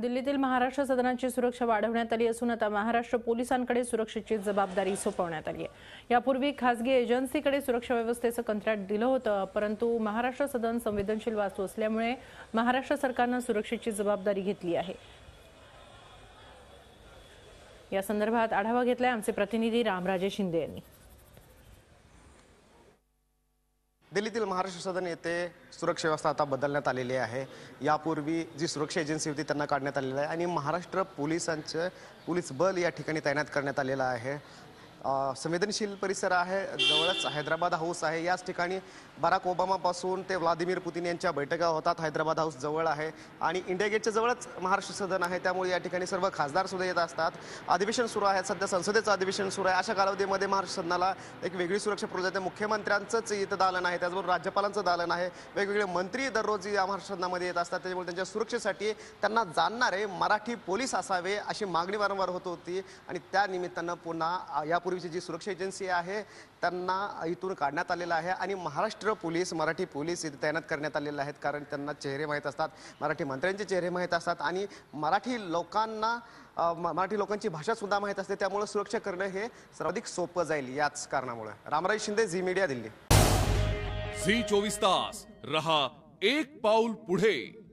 दिल्लीतील महाराष्ट्र सदनाची सुरक्षा वाढवण्यात आली असून आता महाराष्ट्र पोलिसांकडे सुरक्षेची जबाबदारी सोपवण्यात आली आहे यापूर्वी खासगी एजन्सीकडे सुरक्षा व्यवस्थेचं कंत्राट दिलं होतं परंतु महाराष्ट्र सदन संवेदनशील वास्तू असल्यामुळे महाराष्ट्र सरकारनं सुरक्षेची जबाबदारी घेतली आहे या संदर्भात आढावा घेतलाय आमचे प्रतिनिधी रामराजे शिंदे यांनी दिल्लीतील महाराष्ट्र सदन येथे सुरक्षा व्यवस्था आता बदलण्यात आलेली आहे यापूर्वी जी सुरक्षा एजन्सी होती त्यांना काढण्यात आलेली आहे आणि महाराष्ट्र पोलिसांचं पोलीस बल या ठिकाणी तैनात करण्यात आलेलं आहे संवेदनशील परिसर आहे जवळच हैदराबाद हाऊस आहे याच ठिकाणी बराक ओबामापासून ते व्लादिमीर पुतीन यांच्या बैठका होतात हैदराबाद हाऊस जवळ आहे आणि इंडिया गेटच्या जवळच महाराष्ट्र सदन आहे त्यामुळे या ठिकाणी सर्व खासदारसुद्धा येत असतात अधिवेशन सुरू आहे सध्या संसदेचं अधिवेशन सुरू आहे अशा कालावधीमध्ये महाराष्ट्र सदनाला एक वेगळी सुरक्षा जाते मुख्यमंत्र्यांचंच इथं दालन आहे त्याचबरोबर राज्यपालांचं दालन आहे वेगवेगळे मंत्री दररोज या महाराष्ट्र सदनामध्ये येत असतात त्याच्यामुळे त्यांच्या सुरक्षेसाठी त्यांना जाणणारे मराठी पोलीस असावे अशी मागणी वारंवार होत होती आणि त्या पुन्हा या पूर्वीची जी सुरक्षा एजन्सी आहे त्यांना इथून काढण्यात आलेलं आहे आणि महाराष्ट्र पोलीस मराठी पोलीस तैनात करण्यात आलेले आहेत कारण त्यांना चेहरे माहीत असतात मराठी मंत्र्यांचे चेहरे माहीत असतात आणि मराठी लोकांना मराठी लोकांची भाषा सुद्धा माहीत असते त्यामुळे सुरक्षा करणं हे सर्वाधिक सोपं जाईल याच कारणामुळे Ramraj Shinde Zee media Delhi Zee चोवीस तास रहा एक पाऊल पुढे